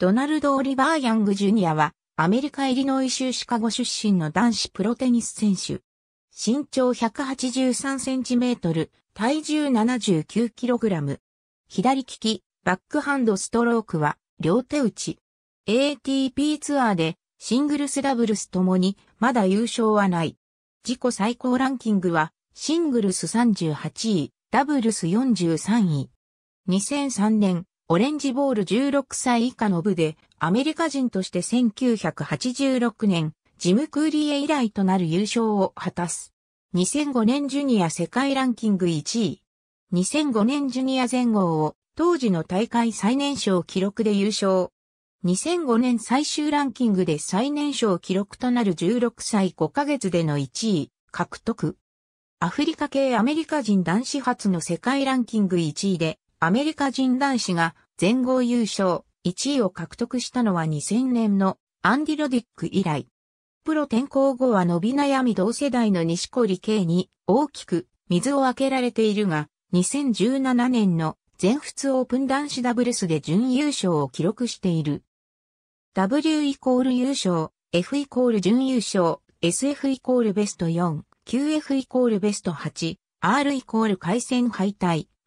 ドナルド・オリバー・ヤング・ジュニアは、アメリカ・イリノイ州シカゴ出身の男子プロテニス選手。身長183センチメートル、体重79キログラム。左利き、バックハンドストロークは、両手打ち。ATP ツアーで、シングルスダブルスともに、まだ優勝はない。自己最高ランキングは、シングルス38位、ダブルス43位。2003年、オレンジボール16歳以下の部で、アメリカ人として1986年、ジム・クーリエ以来となる優勝を果たす。2005年ジュニア世界ランキング1位。2005年ジュニア前後を当時の大会最年少記録で優勝。2005年最終ランキングで最年少記録となる16歳5ヶ月での1位獲得。アフリカ系アメリカ人男子初の世界ランキング1位でアメリカ人男子が全豪優勝1位を獲得したのは2000年のアンディ・ロディック以来。プロ転向後は伸び悩み同世代の西堀圭に大きく水をあけられているが、2017年の全仏オープン男子ダブルスで準優勝を記録している。W イコール優勝、F イコール準優勝、SF イコールベスト4、QF イコールベスト8、R イコール回戦敗退、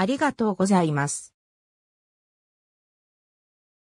ありがとうございます。